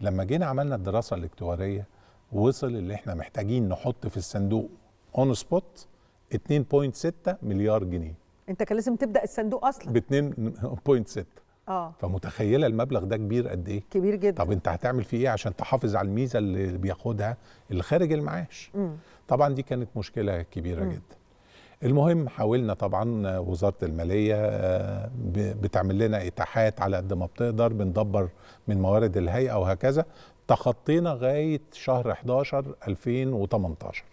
لما جينا عملنا الدراسه الاكتواريه وصل اللي احنا محتاجين نحط في الصندوق اون سبوت 2.6 مليار جنيه انت كان لازم تبدا الصندوق اصلا ب 2.6 اه فمتخيله المبلغ ده كبير قد ايه كبير جدا طب انت هتعمل فيه ايه عشان تحافظ على الميزه اللي بياخدها اللي خارج المعاش مم. طبعا دي كانت مشكله كبيره مم. جدا المهم حاولنا طبعا وزاره الماليه آه، بتعمل لنا اتاحات على قد ما بتقدر بندبر من موارد الهيئه وهكذا تخطينا غايه شهر 11 2018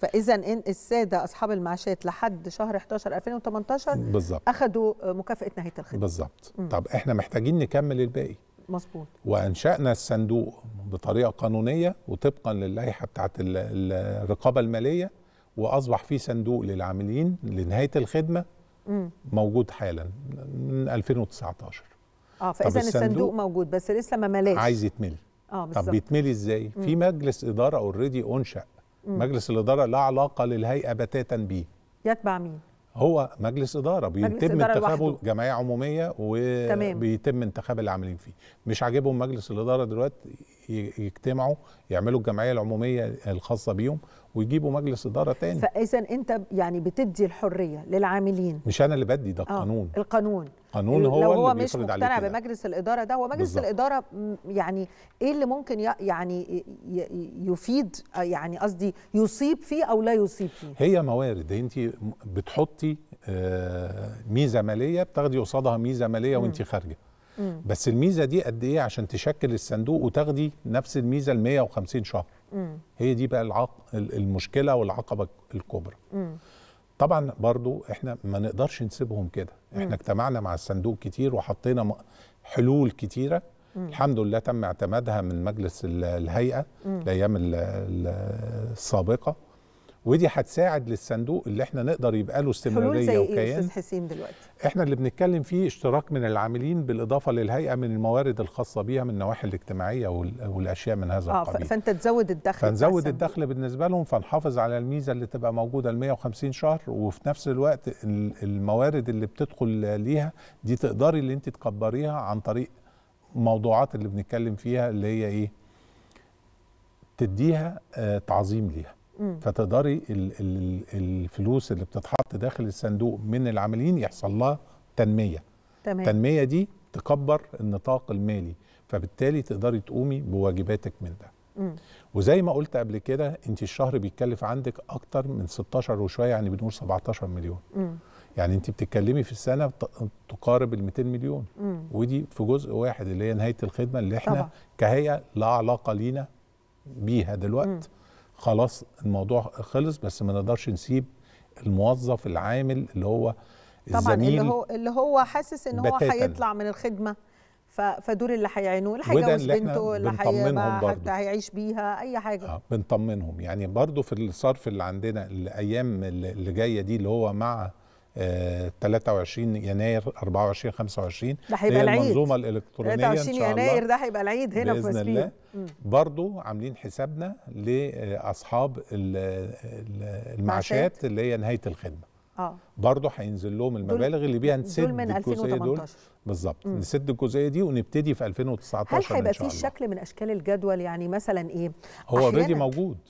فاذا ان الساده اصحاب المعاشات لحد شهر 11 2018 بالظبط اخذوا آه، مكافاه نهايه الخدمه بالظبط طب احنا محتاجين نكمل الباقي مظبوط وانشانا الصندوق بطريقه قانونيه وطبقا للائحه بتاعه الرقابه الماليه واصبح في صندوق للعاملين لنهايه الخدمه موجود حالا من 2019 اه فاذا الصندوق موجود بس لسه ما ملاش عايز يتملي اه بالظبط طب بيتملي ازاي؟ في مجلس اداره اوريدي انشأ مجلس الاداره لا علاقه للهيئه بتاتا بيه يتبع مين؟ هو مجلس اداره بيتم انتخابه جمعيه عموميه وبيتم انتخاب العاملين فيه مش عاجبهم مجلس الاداره دلوقتي يجتمعوا يعملوا الجمعيه العموميه الخاصه بيهم ويجيبوا مجلس اداره تاني فاذا انت يعني بتدي الحريه للعاملين مش انا اللي بدي ده القانون آه القانون قانون هو إيه، لو هو مش مقتنع بمجلس الاداره ده هو مجلس بالزبط. الاداره يعني ايه اللي ممكن يعني يفيد يعني قصدي يصيب فيه او لا يصيب فيه هي موارد انت بتحطي آه، ميزه ماليه بتاخدي قصادها ميزه ماليه وانت خارجه بس الميزه دي قد ايه عشان تشكل الصندوق وتاخدي نفس الميزه ال 150 شهر هي دي بقى العق... المشكله والعقبه الكبرى طبعا برضو احنا ما نقدرش نسيبهم كده احنا اجتمعنا مع الصندوق كتير وحطينا حلول كتيره الحمد لله تم اعتمادها من مجلس الهيئه الايام السابقه ودي هتساعد للصندوق اللي احنا نقدر يبقى له استمراريه زي ايه وكيان إيه استاذ حسين دلوقتي احنا اللي بنتكلم فيه اشتراك من العاملين بالاضافه للهيئه من الموارد الخاصه بيها من النواحي الاجتماعيه والاشياء من هذا آه القبيل فانت تزود الدخل فنزود الدخل بالنسبه لهم فنحافظ على الميزه اللي تبقى موجوده ال 150 شهر وفي نفس الوقت الموارد اللي بتدخل ليها دي تقدري اللي انت تكبريها عن طريق موضوعات اللي بنتكلم فيها اللي هي ايه تديها آه، تعظيم ليها فتقدري الفلوس اللي بتتحط داخل الصندوق من العاملين يحصل لها تنميه تمام. التنميه دي تكبر النطاق المالي فبالتالي تقدري تقومي بواجباتك من ده مم. وزي ما قلت قبل كده انت الشهر بيتكلف عندك اكتر من 16 وشويه يعني بنقول 17 مليون مم. يعني انت بتتكلمي في السنه تقارب ال 200 مليون مم. ودي في جزء واحد اللي هي نهايه الخدمه اللي احنا كهيئه لا علاقه لينا بيها دلوقتي خلاص الموضوع خلص بس ما نقدرش نسيب الموظف العامل اللي هو الزميل طبعا اللي هو اللي هو حاسس ان هو هيطلع من الخدمه فدول اللي هيعينوه اللي هيجوز بنته اللي هيبقى حتى هيعيش بيها اي حاجه آه بنطمنهم يعني برضو في الصرف اللي عندنا الايام اللي جايه دي اللي هو مع 23 آه، يناير 24 25 ده هيبقى العيد المنظومه الالكترونيه 23 يناير ده هيبقى العيد هنا في مسبين الله برضو عاملين حسابنا لاصحاب المعاشات اللي هي نهايه الخدمه اه برضه هينزل لهم المبالغ اللي بيها نسد دول من 2018 بالظبط نسد الجزئيه دي ونبتدي في 2019 هل هيبقى في شكل من اشكال الجدول يعني مثلا ايه هو اوريدي موجود